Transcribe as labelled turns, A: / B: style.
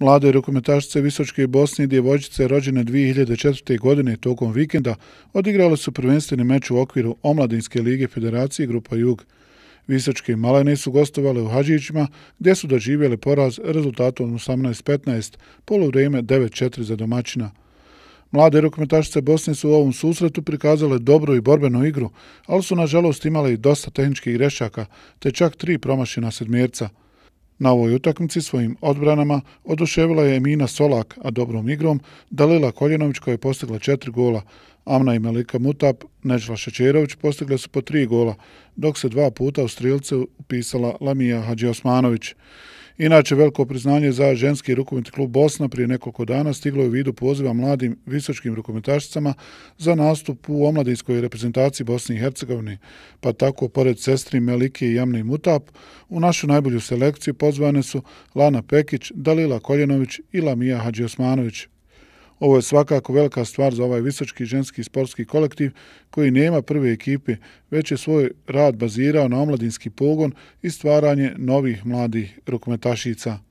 A: Mlade rukometašice Visočke Bosne i djevojčice rođene 2004. godine tokom vikenda odigrale su prvenstveni meč u okviru Omladinske lige Federacije Grupa Jug. Visočke malene su gostovale u Hađićima gdje su doživjeli poraz rezultatom 18-15, polovreme 9-4 za domaćina. Mlade rukometašice Bosne su u ovom susretu prikazale dobru i borbenu igru, ali su nažalost imale i dosta tehničkih grešaka, te čak tri promašina sedmjerca. sedmjerca. Na ovoj utakmici svojim odbranama oduševila je Emina Solak, a dobrom igrom Dalila Koljenović koja je postigla četiri gola, Amna i Melika Mutap, Nežla Šećerović postigle su po tri gola, dok se dva puta u strilce upisala Lamija Hadži Osmanović. Inače, veliko priznanje za ženski rukometni klub Bosna prije nekoliko dana stiglo je u vidu poziva mladim visočkim rukometašicama za nastup u omladinskoj reprezentaciji Bosne i Hercegovine, pa tako, pored sestri Melike i Jamne Mutap, u našu najbolju selekciju pozvane su Lana Pekić, Dalila Koljenović i Lamija Hadži Osmanović. Ovo je svakako velika stvar za ovaj visočki ženski sportski kolektiv koji nema prve ekipe, već je svoj rad bazirao na omladinski pogon i stvaranje novih mladih rukometašica.